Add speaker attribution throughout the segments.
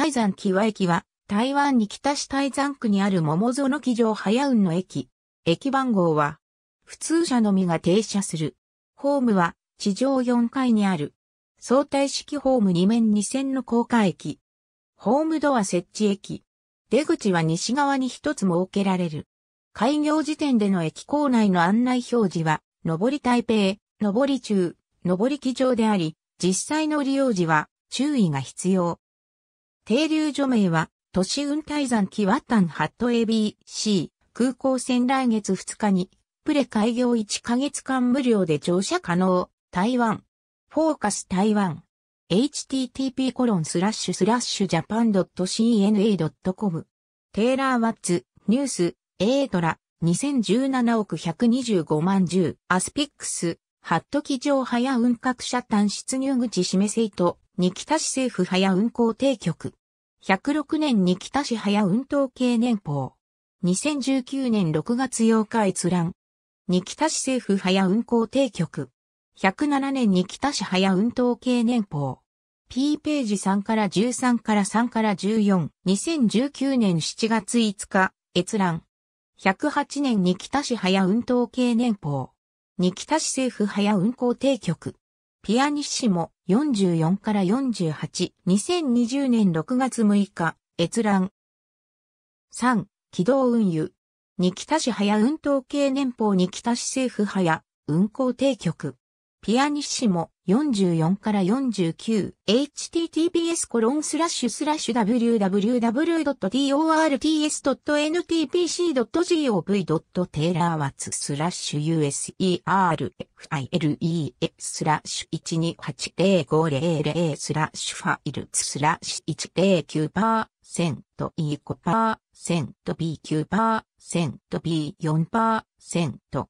Speaker 1: 台山際駅は、台湾に北市台山区にある桃園機場早雲の駅。駅番号は、普通車のみが停車する。ホームは、地上4階にある。相対式ホーム2面2線の高架駅。ホームドア設置駅。出口は西側に一つ設けられる。開業時点での駅構内の案内表示は、上り台北、上り中、上り機場であり、実際の利用時は注意が必要。停留所名は、都市運滞山キワッタンハット ABC 空港線来月2日に、プレ開業1ヶ月間無料で乗車可能、台湾。フォーカス台湾。http コロンスラッシュスラッシュジャパン .cna.com テイラー・ワッツ、ニュース、エートラ、2017億125万10、アスピックス、ハット機上早運格車単出入口示せいと、日北市政府早運行定局。106年に北市早運統系年報。2019年6月8日閲覧。に北市政府早運行定局。107年に北市早運統系年報。P ページ3から13から3から14。2019年7月5日、閲覧。108年に北市早運統系年報。に北市政府早運行定局。ピアニッシモ44から48、2020年6月6日、閲覧。3、軌道運輸。に北市早運動系年報に北市政府早運行定局。ピアニッシモ44から 49https コロンスラッシュスラッシュ www.torts.npc.gov.taylorwatts t スラッシュ userfiles スラッシュ1280500スラッシュファイルスラッシュ109パーセント E5 パーセント B9 パーセント B4 パーセント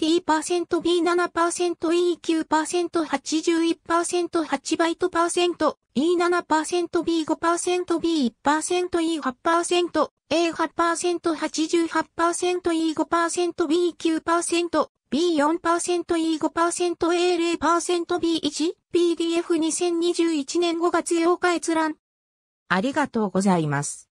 Speaker 1: T%B7%E9%81%8 バイト %E7%B5%B1%E8%A8%88%E5%B9% B4%E5%A0%B1PDF2021 年5月8日閲覧。ありがとうございます。